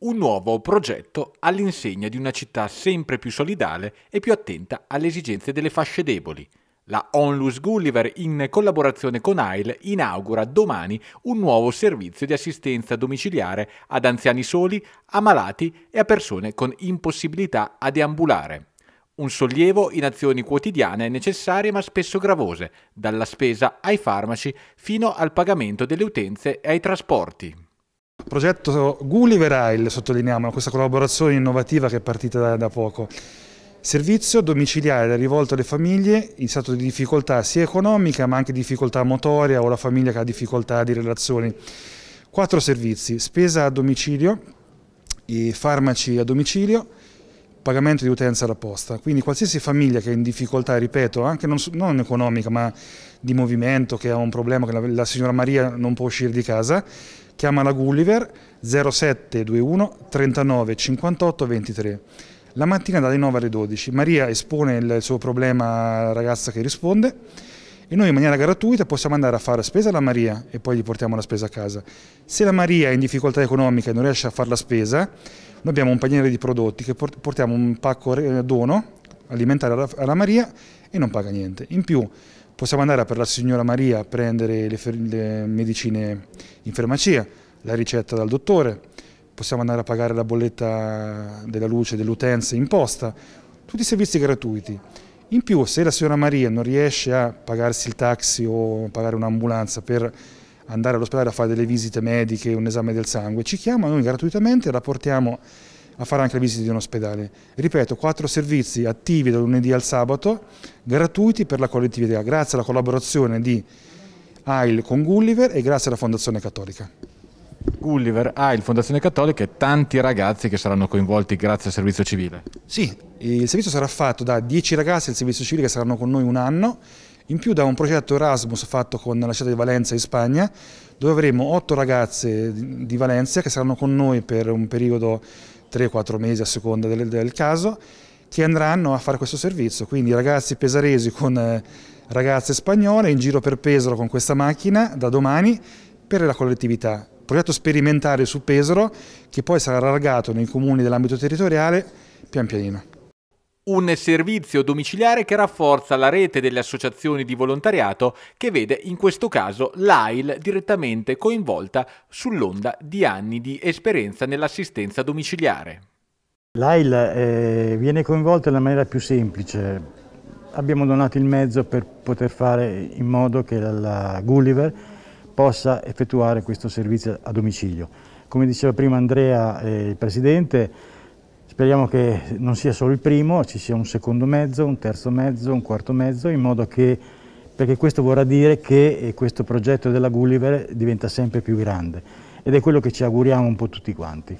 un nuovo progetto all'insegna di una città sempre più solidale e più attenta alle esigenze delle fasce deboli. La Onlus Gulliver, in collaborazione con AIL, inaugura domani un nuovo servizio di assistenza domiciliare ad anziani soli, a malati e a persone con impossibilità a deambulare. Un sollievo in azioni quotidiane necessarie ma spesso gravose, dalla spesa ai farmaci fino al pagamento delle utenze e ai trasporti progetto Gulliver Rail, sottolineiamo, questa collaborazione innovativa che è partita da, da poco. Servizio domiciliare rivolto alle famiglie in stato di difficoltà sia economica ma anche difficoltà motoria o la famiglia che ha difficoltà di relazioni. Quattro servizi, spesa a domicilio, farmaci a domicilio, pagamento di utenza alla posta. Quindi qualsiasi famiglia che è in difficoltà, ripeto, anche non, non economica ma di movimento, che ha un problema, che la, la signora Maria non può uscire di casa, chiama la Gulliver 0721 39 58 23. La mattina dalle 9 alle 12. Maria espone il suo problema alla ragazza che risponde e noi in maniera gratuita possiamo andare a fare spesa alla Maria e poi gli portiamo la spesa a casa. Se la Maria è in difficoltà economica e non riesce a fare la spesa, noi abbiamo un paniere di prodotti che portiamo un pacco eh, dono alimentare alla, Maria e non paga niente. In più possiamo andare per la signora Maria a prendere le, le medicine in farmacia, la ricetta dal dottore, possiamo andare a pagare la bolletta della luce, dell'utenza in posta, tutti i servizi gratuiti. In più, se la signora Maria non riesce a pagarsi il taxi o pagare un'ambulanza per andare all'ospedale a fare delle visite mediche, un esame del sangue, ci chiama noi gratuitamente, la portiamo a fare anche le visite di un ospedale. Ripeto, quattro servizi attivi da lunedì al sabato, gratuiti per la collettività, grazie alla collaborazione di AIL con Gulliver e grazie alla Fondazione Cattolica. Gulliver, AIL, Fondazione Cattolica e tanti ragazzi che saranno coinvolti grazie al servizio civile. Sì, il servizio sarà fatto da dieci ragazzi del servizio civile che saranno con noi un anno, in più da un progetto Erasmus fatto con la città di Valencia in Spagna, dove avremo otto ragazze di Valencia che saranno con noi per un periodo 3-4 mesi a seconda del, del, caso, che andranno a fare questo servizio. Quindi ragazzi pesaresi con eh, ragazze spagnole in giro per Pesaro con questa macchina da domani per la collettività. Progetto sperimentale su Pesaro che poi sarà allargato nei comuni dell'ambito territoriale pian pianino un servizio domiciliare che rafforza la rete delle associazioni di volontariato che vede in questo caso l'AIL direttamente coinvolta sull'onda di anni di esperienza nell'assistenza domiciliare. L'AIL eh, viene coinvolta nella maniera più semplice. Abbiamo donato il mezzo per poter fare in modo che la, Gulliver possa effettuare questo servizio a domicilio. Come diceva prima Andrea, eh, il Presidente, Speriamo che non sia solo il primo, ci sia un secondo mezzo, un terzo mezzo, un quarto mezzo, in modo che, perché questo vorrà dire che eh, questo progetto della Gulliver diventa sempre più grande ed è quello che ci auguriamo un po' tutti quanti.